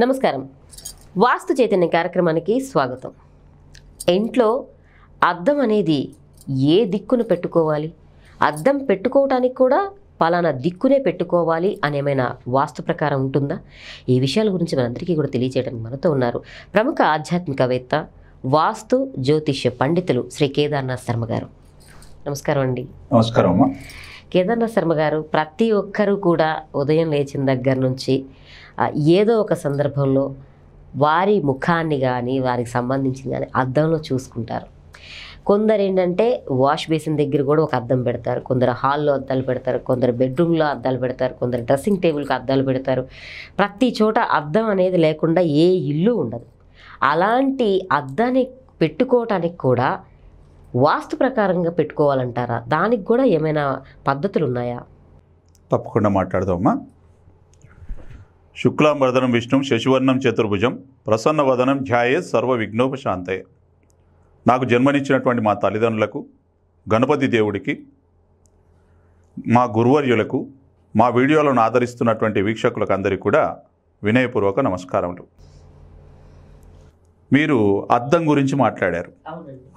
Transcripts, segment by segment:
నమస్కారం వాస్తు చైతన్య కార్యక్రమానికి స్వాగతం ఇంట్లో అద్దం అనేది ఏ దిక్కును పెట్టుకోవాలి అద్దం పెట్టుకోవటానికి కూడా పలానా దిక్కునే పెట్టుకోవాలి అనేమైనా వాస్తు ప్రకారం ఉంటుందా ఈ విషయాల గురించి మనందరికీ కూడా తెలియజేయడానికి మనతో ఉన్నారు ప్రముఖ ఆధ్యాత్మికవేత్త వాస్తు జ్యోతిష్య పండితులు శ్రీ కేదార్నాథ్ శర్మ గారు నమస్కారం అండి నమస్కారం అమ్మా కేదార్నాథ శర్మ గారు ప్రతి ఒక్కరూ కూడా ఉదయం లేచిన దగ్గర నుంచి ఏదో ఒక సందర్భంలో వారి ముఖాన్ని కానీ వారికి సంబంధించిన కానీ అద్దంలో చూసుకుంటారు కొందరు ఏంటంటే వాష్ బేసిన్ దగ్గర కూడా ఒక అద్దం పెడతారు కొందరు హాల్లో అద్దాలు పెడతారు కొందరు బెడ్రూమ్లో అద్దాలు పెడతారు కొందరు డ్రెస్సింగ్ టేబుల్కి అద్దాలు పెడతారు ప్రతి చోట అద్దం అనేది లేకుండా ఏ ఇల్లు ఉండదు అలాంటి అద్దాన్ని పెట్టుకోవటానికి కూడా వాస్తు ప్రకారంగా పెట్టుకోవాలంటారా దానికి కూడా ఏమైనా పద్ధతులు ఉన్నాయా తప్పకుండా మాట్లాడదామా శుక్లాంబరదనం విష్ణు శశివర్ణం చతుర్భుజం వదనం ధ్యాయే సర్వ విఘ్నోపశాంతయ నాకు జన్మనిచ్చినటువంటి మా తల్లిదండ్రులకు గణపతి దేవుడికి మా గురువర్యులకు మా వీడియోలను ఆదరిస్తున్నటువంటి వీక్షకులకు అందరికీ కూడా వినయపూర్వక నమస్కారములు మీరు అద్దం గురించి మాట్లాడారు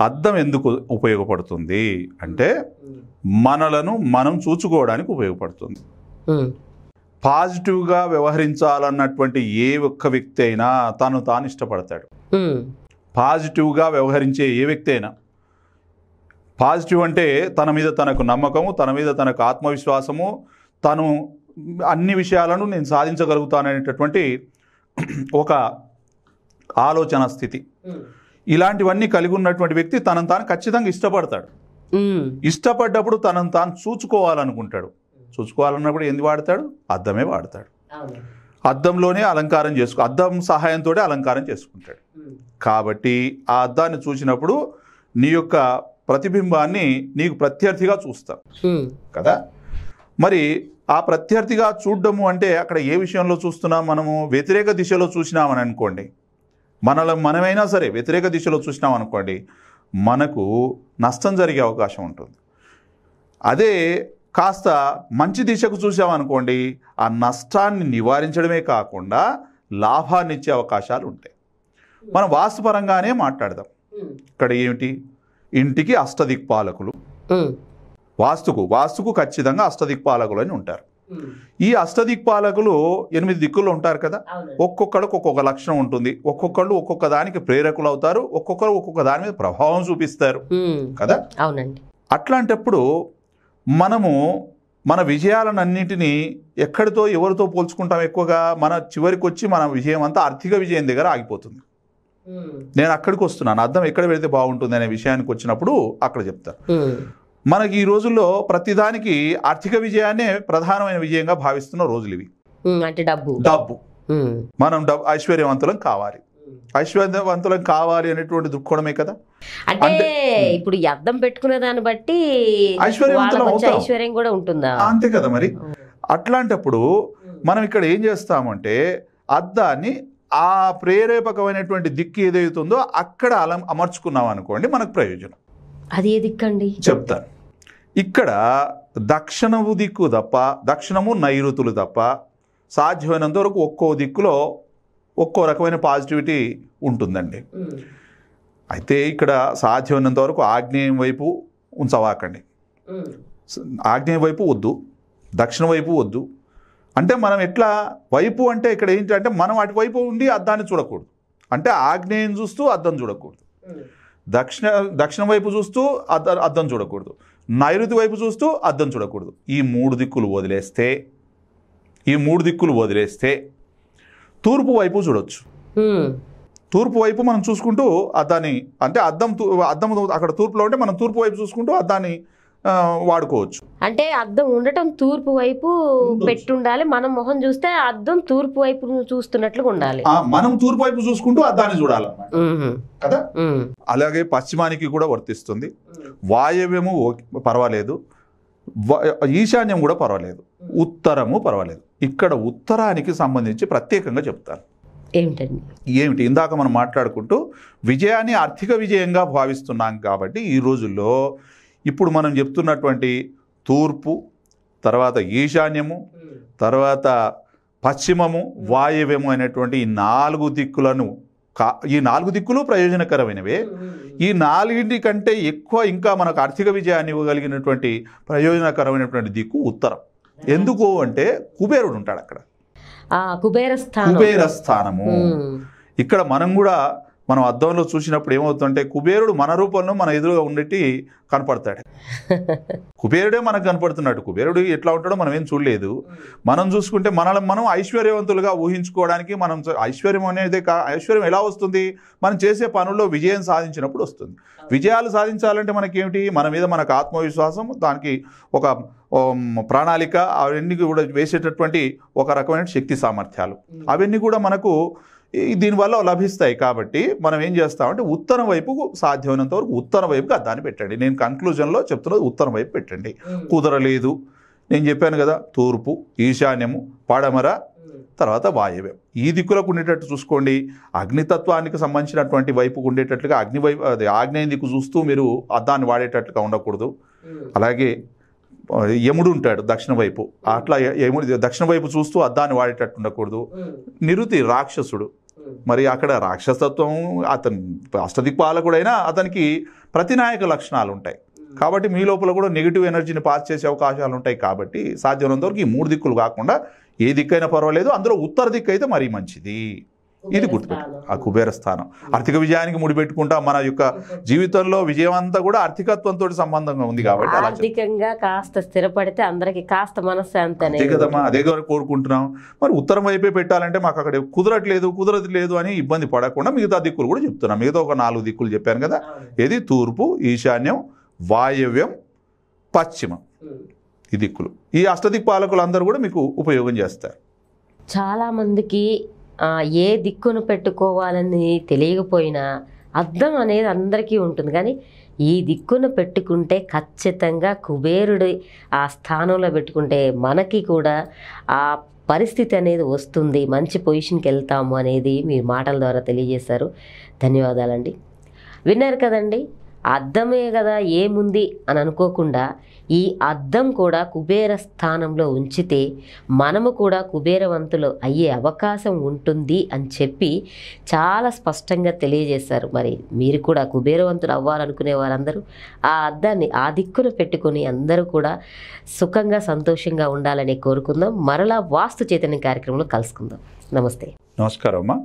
అద్దం ఎందుకు ఉపయోగపడుతుంది అంటే మనలను మనం చూచుకోవడానికి ఉపయోగపడుతుంది పాజిటివ్గా వ్యవహరించాలన్నటువంటి ఏ ఒక్క వ్యక్తి అయినా తను తాను ఇష్టపడతాడు పాజిటివ్గా వ్యవహరించే ఏ వ్యక్తి అయినా పాజిటివ్ అంటే తన మీద తనకు నమ్మకము తన మీద తనకు ఆత్మవిశ్వాసము తను అన్ని విషయాలను నేను సాధించగలుగుతాననేటటువంటి ఒక ఆలోచన స్థితి ఇలాంటివన్నీ కలిగి ఉన్నటువంటి వ్యక్తి తనను తాను ఖచ్చితంగా ఇష్టపడతాడు ఇష్టపడ్డప్పుడు తనను తాను చూచుకోవాలనుకుంటాడు చూసుకోవాలన్నప్పుడు ఏంది వాడతాడు అద్దమే వాడతాడు అద్దంలోనే అలంకారం చేసుకో అద్దం సహాయంతో అలంకారం చేసుకుంటాడు కాబట్టి ఆ అద్దాన్ని చూసినప్పుడు నీ యొక్క ప్రతిబింబాన్ని నీకు ప్రత్యర్థిగా చూస్తాను కదా మరి ఆ ప్రత్యర్థిగా చూడడము అంటే అక్కడ ఏ విషయంలో చూస్తున్నాం మనము వ్యతిరేక దిశలో చూసినామని అనుకోండి మనలో మనమైనా సరే వ్యతిరేక దిశలో చూసినాం అనుకోండి మనకు నష్టం జరిగే అవకాశం ఉంటుంది అదే కాస్త మంచి దిశకు చూసామనుకోండి ఆ నష్టాన్ని నివారించడమే కాకుండా లాభాన్ని ఇచ్చే అవకాశాలు ఉంటాయి మనం వాస్తుపరంగానే మాట్లాడదాం ఇక్కడ ఏమిటి ఇంటికి అష్టదిక్పాలకులు వాస్తుకు వాస్తుకు ఖచ్చితంగా అష్టదిక్పాలకులు అని ఉంటారు ఈ అష్టదిక్పాలకులు ఎనిమిది దిక్కులు ఉంటారు కదా ఒక్కొక్కడికి ఒక్కొక్క లక్షణం ఉంటుంది ఒక్కొక్కళ్ళు ఒక్కొక్క దానికి ప్రేరకులు అవుతారు ఒక్కొక్కరు ఒక్కొక్క దాని మీద ప్రభావం చూపిస్తారు కదా అవునండి అట్లాంటప్పుడు మనము మన విజయాలన్నింటినీ ఎక్కడితో ఎవరితో పోల్చుకుంటాం ఎక్కువగా మన చివరికి వచ్చి మన విజయం అంతా ఆర్థిక విజయం దగ్గర ఆగిపోతుంది నేను అక్కడికి వస్తున్నాను అర్థం ఎక్కడ పెడితే బాగుంటుంది అనే విషయానికి వచ్చినప్పుడు అక్కడ చెప్తాను మనకి ఈ రోజుల్లో ప్రతిదానికి ఆర్థిక విజయాన్నే ప్రధానమైన విజయంగా భావిస్తున్న రోజులు ఇవి అంటే డబ్బు డబ్బు మనం డబ్బు ఐశ్వర్యవంతులం కావాలి ఐశ్వర్యవంతులం కావాలి అనేటువంటి దృక్కోణమే కదా అంటే ఇప్పుడు అర్థం పెట్టుకునే దాన్ని బట్టి ఐశ్వర్యం కూడా ఉంటుందా అంతే కదా మరి అట్లాంటప్పుడు మనం ఇక్కడ ఏం చేస్తామంటే అద్దాన్ని ఆ ప్రేరేపకమైనటువంటి దిక్కు ఏదైతుందో అక్కడ అలం అమర్చుకున్నాం అనుకోండి మనకు ప్రయోజనం అది ఏ దిక్కండి చెప్తా ఇక్కడ దక్షిణము దిక్కు తప్ప దక్షిణము నైరుతులు తప్ప సాధ్యమైనంత వరకు ఒక్కో దిక్కులో ఒక్కో రకమైన పాజిటివిటీ ఉంటుందండి అయితే ఇక్కడ సాధ్యమైనంత వరకు ఆగ్నేయం వైపు ఉంచవాకండి ఆగ్నేయం వైపు వద్దు దక్షిణ వైపు వద్దు అంటే మనం ఎట్లా వైపు అంటే ఇక్కడ ఏంటంటే మనం అటువైపు ఉండి అద్దాన్ని చూడకూడదు అంటే ఆగ్నేయం చూస్తూ అద్దం చూడకూడదు దక్షిణ దక్షిణం వైపు చూస్తూ అద్దం చూడకూడదు నైరుతి వైపు చూస్తూ అద్దం చూడకూడదు ఈ మూడు దిక్కులు వదిలేస్తే ఈ మూడు దిక్కులు వదిలేస్తే తూర్పు వైపు చూడొచ్చు తూర్పు వైపు మనం చూసుకుంటూ అద్దాన్ని అంటే అద్దం అద్దం అక్కడ తూర్పులో ఉంటే మనం తూర్పు వైపు చూసుకుంటూ అద్దాన్ని వాడుకోవచ్చు అంటే అద్దం ఉండటం తూర్పు వైపు పెట్టుండాలి మనం మొహం చూస్తే అద్దం తూర్పు వైపు చూస్తున్నట్లుగా ఉండాలి మనం తూర్పు వైపు చూసుకుంటూ అద్దాన్ని చూడాలి కదా అలాగే పశ్చిమానికి కూడా వర్తిస్తుంది వాయవ్యము పర్వాలేదు ఈశాన్యం కూడా పర్వాలేదు ఉత్తరము పర్వాలేదు ఇక్కడ ఉత్తరానికి సంబంధించి ప్రత్యేకంగా చెప్తారు ఏమిటండి ఏమిటి ఇందాక మనం మాట్లాడుకుంటూ విజయాన్ని ఆర్థిక విజయంగా భావిస్తున్నాం కాబట్టి ఈ రోజుల్లో ఇప్పుడు మనం చెప్తున్నటువంటి తూర్పు తర్వాత ఈశాన్యము తర్వాత పశ్చిమము వాయువ్యము అనేటువంటి ఈ నాలుగు దిక్కులను కా ఈ నాలుగు దిక్కులు ప్రయోజనకరమైనవే ఈ నాలుగింటి కంటే ఎక్కువ ఇంకా మనకు ఆర్థిక విజయాన్ని ఇవ్వగలిగినటువంటి ప్రయోజనకరమైనటువంటి దిక్కు ఉత్తరం ఎందుకు అంటే కుబేరుడు ఉంటాడు అక్కడ కుబేర స్థానము ఇక్కడ మనం కూడా మనం అద్దంలో చూసినప్పుడు ఏమవుతుందంటే కుబేరుడు మన రూపంలో మన ఎదురుగా ఉండేటి కనపడతాడు కుబేరుడే మనకు కనపడుతున్నాడు కుబేరుడు ఎట్లా ఉంటాడో మనం ఏం చూడలేదు మనం చూసుకుంటే మనల్ని మనం ఐశ్వర్యవంతులుగా ఊహించుకోవడానికి మనం ఐశ్వర్యం అనేది ఐశ్వర్యం ఎలా వస్తుంది మనం చేసే పనుల్లో విజయం సాధించినప్పుడు వస్తుంది విజయాలు సాధించాలంటే మనకేమిటి మన మీద మనకు ఆత్మవిశ్వాసం దానికి ఒక ప్రణాళిక అవన్నీ కూడా వేసేటటువంటి ఒక రకమైన శక్తి సామర్థ్యాలు అవన్నీ కూడా మనకు దీనివల్ల లభిస్తాయి కాబట్టి మనం ఏం చేస్తామంటే ఉత్తరం వైపు సాధ్యమైనంత వరకు ఉత్తరం వైపుకి అద్దాన్ని పెట్టండి నేను కంక్లూజన్లో చెప్తున్నది ఉత్తరం వైపు పెట్టండి కుదరలేదు నేను చెప్పాను కదా తూర్పు ఈశాన్యము పడమర తర్వాత వాయువ్యం ఈ దిక్కులకు ఉండేటట్టు చూసుకోండి అగ్నితత్వానికి సంబంధించినటువంటి వైపుకు ఉండేటట్లుగా అగ్ని వైపు అది ఆగ్నేయ దిక్కు చూస్తూ మీరు అద్దాన్ని వాడేటట్లుగా ఉండకూడదు అలాగే యముడు ఉంటాడు దక్షిణ వైపు అట్లా యముడు దక్షిణ వైపు చూస్తూ అద్దాన్ని వాడేటట్టు ఉండకూడదు నిరుతి రాక్షసుడు మరి అక్కడ రాక్షసత్వం అతను అష్టదిక్పాలకుడైనా అతనికి ప్రతినాయక లక్షణాలు ఉంటాయి కాబట్టి మీ లోపల కూడా నెగిటివ్ ఎనర్జీని పాస్ చేసే అవకాశాలు ఉంటాయి కాబట్టి సాధ్యమైనంతవరకు ఈ మూడు దిక్కులు కాకుండా ఏ దిక్కైనా పర్వాలేదు అందులో ఉత్తర దిక్కు అయితే మరీ మంచిది ఇది గుర్తుపెట్టు ఆ కుబేర స్థానం ఆర్థిక విజయానికి ముడిపెట్టుకుంటా మన యొక్క జీవితంలో విజయం అంతా కూడా ఆర్థికత్వంతో సంబంధంగా ఉంది కాబట్టి ఆర్థికంగా కాస్త స్థిరపడితే అందరికి కాస్త మనశ్శాంతి అదే కదమ్మా అదే కోరుకుంటున్నాం మరి ఉత్తరం వైపే పెట్టాలంటే మాకు అక్కడ కుదరట్లేదు లేదు అని ఇబ్బంది పడకుండా మిగతా దిక్కులు కూడా చెప్తున్నాం మిగతా ఒక నాలుగు దిక్కులు చెప్పాను కదా ఏది తూర్పు ఈశాన్యం వాయవ్యం పశ్చిమం ఈ దిక్కులు ఈ అష్టదిక్పాలకులు అందరూ కూడా మీకు ఉపయోగం చేస్తారు చాలామందికి ఏ దిక్కును పెట్టుకోవాలని తెలియకపోయినా అర్థం అనేది అందరికీ ఉంటుంది కానీ ఈ దిక్కును పెట్టుకుంటే ఖచ్చితంగా కుబేరుడి ఆ స్థానంలో పెట్టుకుంటే మనకి కూడా ఆ పరిస్థితి అనేది వస్తుంది మంచి పొజిషన్కి వెళ్తాము అనేది మీ మాటల ద్వారా తెలియజేశారు ధన్యవాదాలండి విన్నారు కదండి అద్దమే కదా ఏముంది అని అనుకోకుండా ఈ అద్దం కూడా కుబేర స్థానంలో ఉంచితే మనము కూడా కుబేరవంతులు అయ్యే అవకాశం ఉంటుంది అని చెప్పి చాలా స్పష్టంగా తెలియజేశారు మరి మీరు కూడా కుబేరవంతులు అవ్వాలనుకునే వారందరూ ఆ అద్దాన్ని ఆ దిక్కున పెట్టుకొని అందరూ కూడా సుఖంగా సంతోషంగా ఉండాలని కోరుకుందాం మరలా వాస్తు చైతన్య కార్యక్రమంలో కలుసుకుందాం నమస్తే నమస్కారం అమ్మా